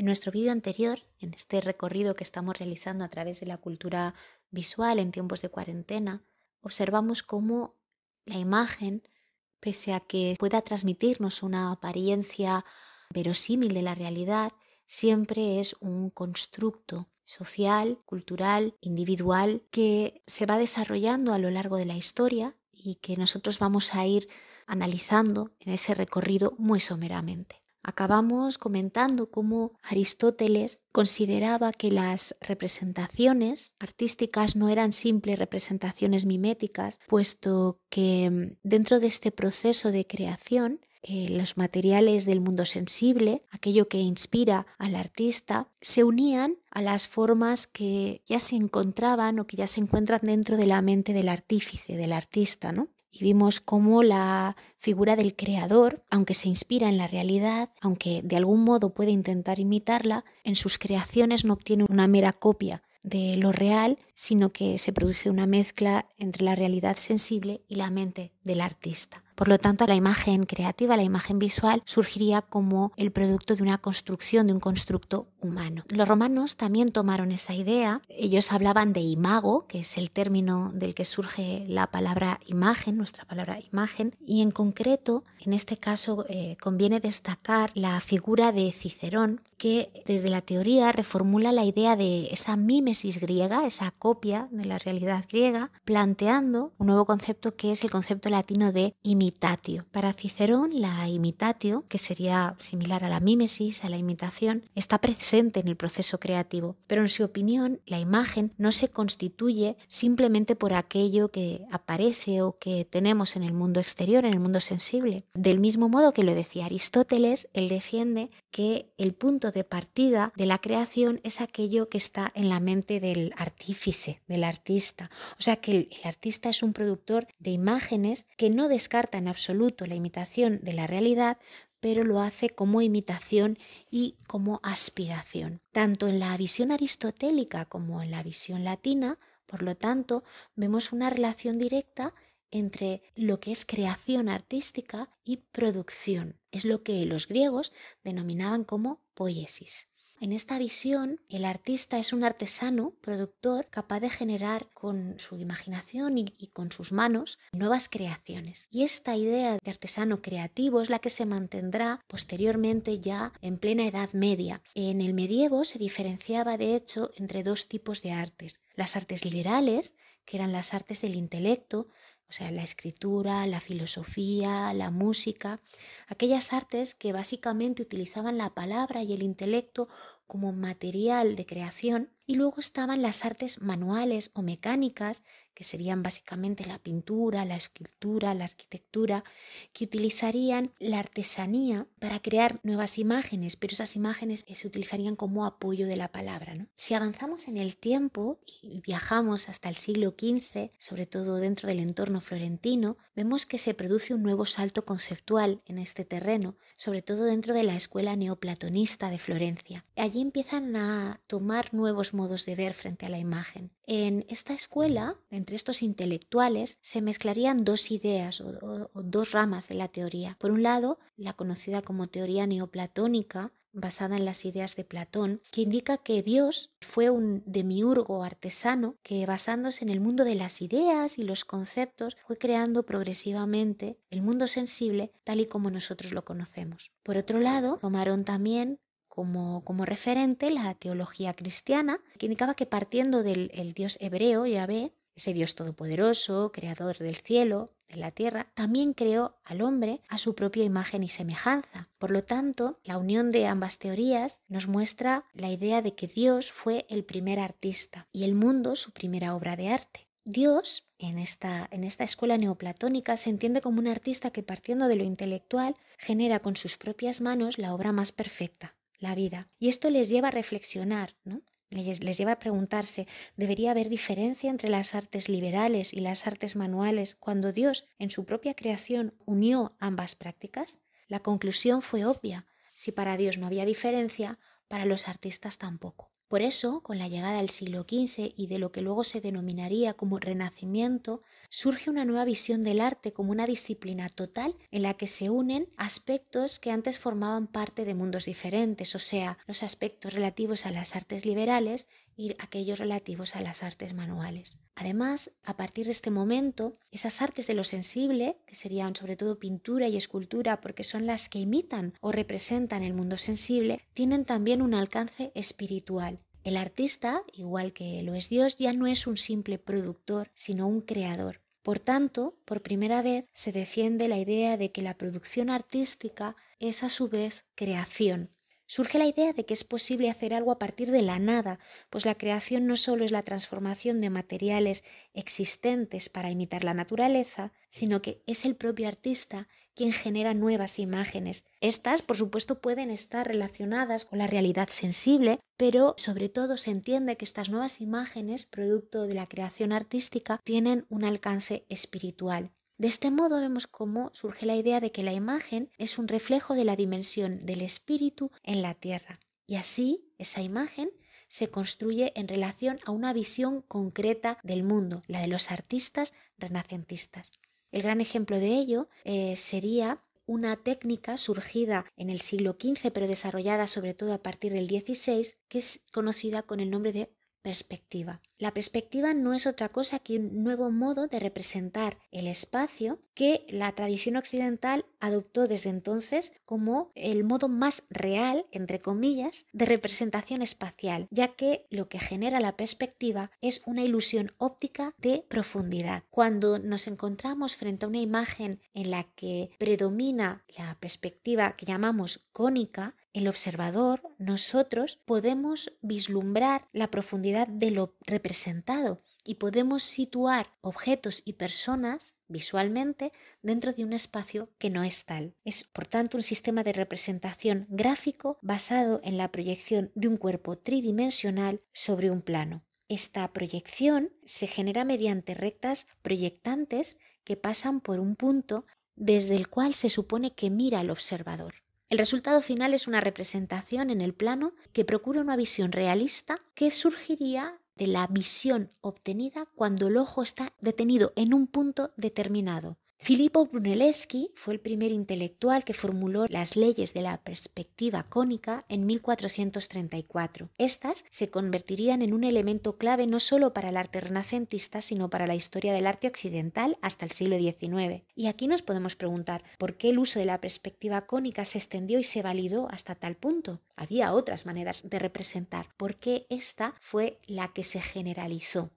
En nuestro vídeo anterior, en este recorrido que estamos realizando a través de la cultura visual en tiempos de cuarentena, observamos cómo la imagen, pese a que pueda transmitirnos una apariencia verosímil de la realidad, siempre es un constructo social, cultural, individual, que se va desarrollando a lo largo de la historia y que nosotros vamos a ir analizando en ese recorrido muy someramente. Acabamos comentando cómo Aristóteles consideraba que las representaciones artísticas no eran simples representaciones miméticas, puesto que mm, dentro de este proceso de creación eh, los materiales del mundo sensible, aquello que inspira al artista, se unían a las formas que ya se encontraban o que ya se encuentran dentro de la mente del artífice, del artista, ¿no? y vimos cómo la figura del creador, aunque se inspira en la realidad, aunque de algún modo puede intentar imitarla, en sus creaciones no obtiene una mera copia de lo real, sino que se produce una mezcla entre la realidad sensible y la mente del artista. Por lo tanto, la imagen creativa, la imagen visual, surgiría como el producto de una construcción, de un constructo humano. Los romanos también tomaron esa idea. Ellos hablaban de imago, que es el término del que surge la palabra imagen, nuestra palabra imagen, y en concreto, en este caso, eh, conviene destacar la figura de Cicerón, que desde la teoría reformula la idea de esa mímesis griega, esa copia de la realidad griega, planteando un nuevo concepto que es el concepto latino de imitar para Cicerón, la imitatio, que sería similar a la mímesis, a la imitación, está presente en el proceso creativo, pero en su opinión, la imagen no se constituye simplemente por aquello que aparece o que tenemos en el mundo exterior, en el mundo sensible. Del mismo modo que lo decía Aristóteles, él defiende que el punto de partida de la creación es aquello que está en la mente del artífice, del artista. O sea que el, el artista es un productor de imágenes que no descarta en absoluto la imitación de la realidad, pero lo hace como imitación y como aspiración. Tanto en la visión aristotélica como en la visión latina, por lo tanto, vemos una relación directa entre lo que es creación artística y producción. Es lo que los griegos denominaban como poiesis. En esta visión, el artista es un artesano, productor, capaz de generar con su imaginación y, con sus manos nuevas creaciones. Y esta idea de artesano creativo es la que se mantendrá posteriormente ya en plena Edad Media. En el medievo se diferenciaba, de hecho, entre dos tipos de artes. Las artes liberales, que eran las artes del intelecto, o sea, la escritura, la filosofía, la música, aquellas artes que básicamente utilizaban la palabra y el intelecto como material de creación, y luego estaban las artes manuales o mecánicas que serían básicamente la pintura, la escultura, la arquitectura, que utilizarían la artesanía para crear nuevas imágenes, pero esas imágenes se utilizarían como apoyo de la palabra. Si avanzamos en el tiempo y viajamos hasta el siglo XV, sobre todo dentro del entorno florentino, vemos que se produce un nuevo salto conceptual en este terreno, sobre todo dentro de la escuela neoplatonista de Florencia. Allí empiezan a tomar nuevos modos de ver frente a la imagen. En esta escuela, entre estos intelectuales, se mezclarían dos ideas o, dos ramas de la teoría. Por un lado, la conocida como teoría neoplatónica, basada en las ideas de Platón, que indica que Dios fue un demiurgo artesano que basándose en el mundo de las ideas y los conceptos fue creando progresivamente el mundo sensible tal y como nosotros lo conocemos. Por otro lado, tomaron también como, referente la teología cristiana, que indicaba que partiendo del dios hebreo, Yahvé, ese Dios todopoderoso, creador del cielo, de la tierra, también creó al hombre a su propia imagen y semejanza. Por lo tanto, la unión de ambas teorías nos muestra la idea de que Dios fue el primer artista y el mundo su primera obra de arte. Dios, en esta escuela neoplatónica, se entiende como un artista que partiendo de lo intelectual genera con sus propias manos la obra más perfecta, la vida. Y esto les lleva a reflexionar, ¿no? les, les lleva a preguntarse, ¿debería haber diferencia entre las artes liberales y las artes manuales cuando Dios en su propia creación unió ambas prácticas? La conclusión fue obvia. Si para Dios no había diferencia, para los artistas tampoco. Por eso, con la llegada del siglo XV y de lo que luego se denominaría como Renacimiento, surge una nueva visión del arte como una disciplina total en la que se unen aspectos que antes formaban parte de mundos diferentes, o sea, los aspectos relativos a las artes liberales y aquellos relativos a las artes manuales. Además, a partir de este momento, esas artes de lo sensible, que serían sobre todo pintura y escultura porque son las que imitan o representan el mundo sensible, tienen también un alcance espiritual. El artista, igual que lo es Dios, ya no es un simple productor, sino un creador. Por tanto, por primera vez se defiende la idea de que la producción artística es a su vez creación, surge la idea de que es posible hacer algo a partir de la nada, pues la creación no solo es la transformación de materiales existentes para imitar la naturaleza, sino que es el propio artista quien genera nuevas imágenes. Estas, por supuesto, pueden estar relacionadas con la realidad sensible, pero sobre todo se entiende que estas nuevas imágenes, producto de la creación artística, tienen un alcance espiritual de este modo vemos cómo surge la idea de que la imagen es un reflejo de la dimensión del espíritu en la tierra. Y así esa imagen se construye en relación a una visión concreta del mundo, la de los artistas renacentistas. El gran ejemplo de ello eh, sería una técnica surgida en el siglo XV pero desarrollada sobre todo a partir del XVI que es conocida con el nombre de perspectiva. La perspectiva no es otra cosa que un nuevo modo de representar el espacio que la tradición occidental adoptó desde entonces como el modo más real, entre comillas, de representación espacial, ya que lo que genera la perspectiva es una ilusión óptica de profundidad. Cuando nos encontramos frente a una imagen en la que predomina la perspectiva que llamamos cónica, el observador, nosotros, podemos vislumbrar la profundidad de lo representado y podemos situar objetos y personas visualmente dentro de un espacio que no es tal. Es, por tanto, un sistema de representación gráfico basado en la proyección de un cuerpo tridimensional sobre un plano. Esta proyección se genera mediante rectas proyectantes que pasan por un punto desde el cual se supone que mira el observador. El resultado final es una representación en el plano que procura una visión realista que surgiría de la visión obtenida cuando el ojo está detenido en un punto determinado. Filippo Brunelleschi fue el primer intelectual que formuló las leyes de la perspectiva cónica en 1434. Estas se convertirían en un elemento clave no solo para el arte renacentista, sino para la historia del arte occidental hasta el siglo XIX. Y aquí nos podemos preguntar por qué el uso de la perspectiva cónica se extendió y se validó hasta tal punto. Había otras maneras de representar, por qué esta fue la que se generalizó.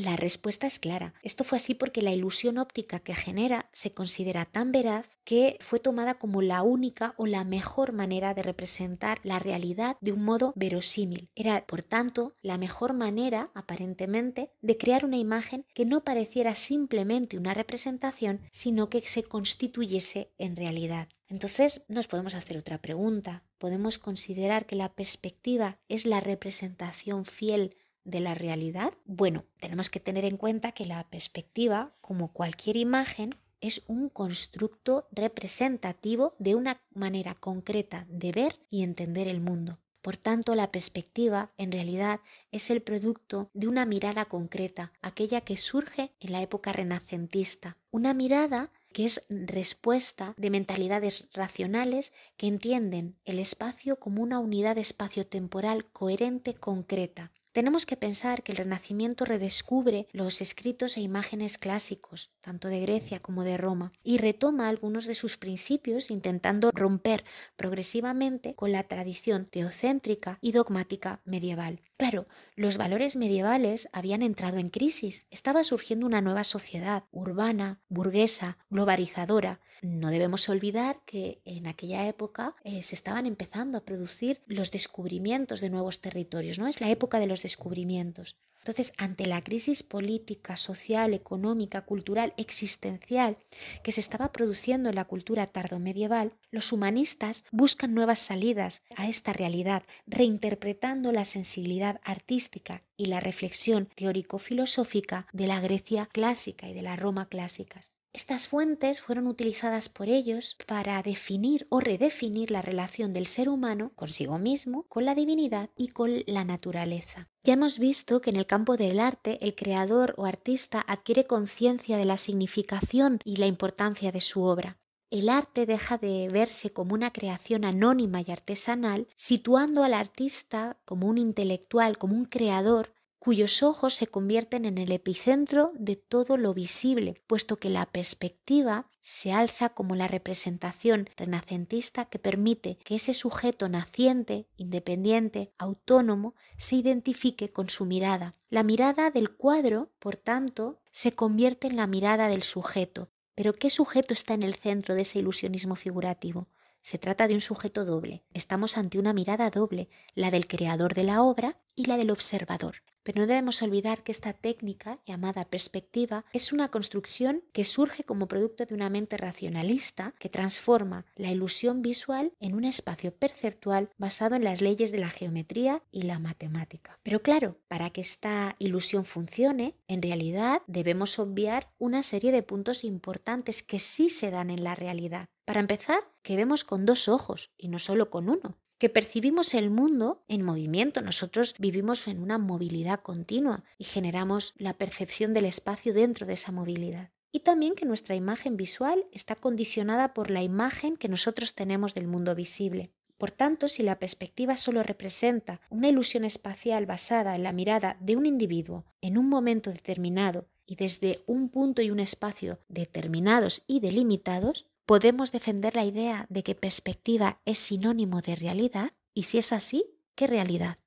La respuesta es clara. Esto fue así porque la ilusión óptica que genera se considera tan veraz que fue tomada como la única o la mejor manera de representar la realidad de un modo verosímil. Era, por tanto, la mejor manera, aparentemente, de crear una imagen que no pareciera simplemente una representación, sino que se constituyese en realidad. Entonces nos podemos hacer otra pregunta. ¿Podemos considerar que la perspectiva es la representación fiel de la realidad? Bueno, tenemos que tener en cuenta que la perspectiva, como cualquier imagen, es un constructo representativo de una manera concreta de ver y entender el mundo. Por tanto, la perspectiva, en realidad, es el producto de una mirada concreta, aquella que surge en la época renacentista. Una mirada que es respuesta de mentalidades racionales que entienden el espacio como una unidad espacio-temporal coherente, concreta. Tenemos que pensar que el Renacimiento redescubre los escritos e imágenes clásicos, tanto de Grecia como de Roma, y retoma algunos de sus principios intentando romper progresivamente con la tradición teocéntrica y dogmática medieval. Claro, los valores medievales habían entrado en crisis, estaba surgiendo una nueva sociedad, urbana, burguesa, globalizadora. No debemos olvidar que en aquella época eh, se estaban empezando a producir los descubrimientos de nuevos territorios, ¿no? Es la época de los descubrimientos. Entonces, ante la crisis política, social, económica, cultural, existencial que se estaba produciendo en la cultura tardomedieval, los humanistas buscan nuevas salidas a esta realidad, reinterpretando la sensibilidad artística y la reflexión teórico-filosófica de la Grecia clásica y de la Roma clásicas. Estas fuentes fueron utilizadas por ellos para definir o redefinir la relación del ser humano consigo mismo, con la divinidad y con la naturaleza. Ya hemos visto que en el campo del arte el creador o artista adquiere conciencia de la significación y la importancia de su obra. El arte deja de verse como una creación anónima y artesanal, situando al artista como un intelectual, como un creador, cuyos ojos se convierten en el epicentro de todo lo visible, puesto que la perspectiva se alza como la representación renacentista que permite que ese sujeto naciente, independiente, autónomo, se identifique con su mirada. La mirada del cuadro, por tanto, se convierte en la mirada del sujeto. Pero ¿qué sujeto está en el centro de ese ilusionismo figurativo? Se trata de un sujeto doble. Estamos ante una mirada doble, la del creador de la obra y la del observador. Pero no debemos olvidar que esta técnica, llamada perspectiva, es una construcción que surge como producto de una mente racionalista que transforma la ilusión visual en un espacio perceptual basado en las leyes de la geometría y la matemática. Pero claro, para que esta ilusión funcione, en realidad debemos obviar una serie de puntos importantes que sí se dan en la realidad para empezar, que vemos con dos ojos y no solo con uno, que percibimos el mundo en movimiento. Nosotros vivimos en una movilidad continua y generamos la percepción del espacio dentro de esa movilidad. Y también que nuestra imagen visual está condicionada por la imagen que nosotros tenemos del mundo visible. Por tanto, si la perspectiva solo representa una ilusión espacial basada en la mirada de un individuo en un momento determinado y desde un punto y un espacio determinados y delimitados, podemos defender la idea de que perspectiva es sinónimo de realidad y si es así, ¿qué realidad?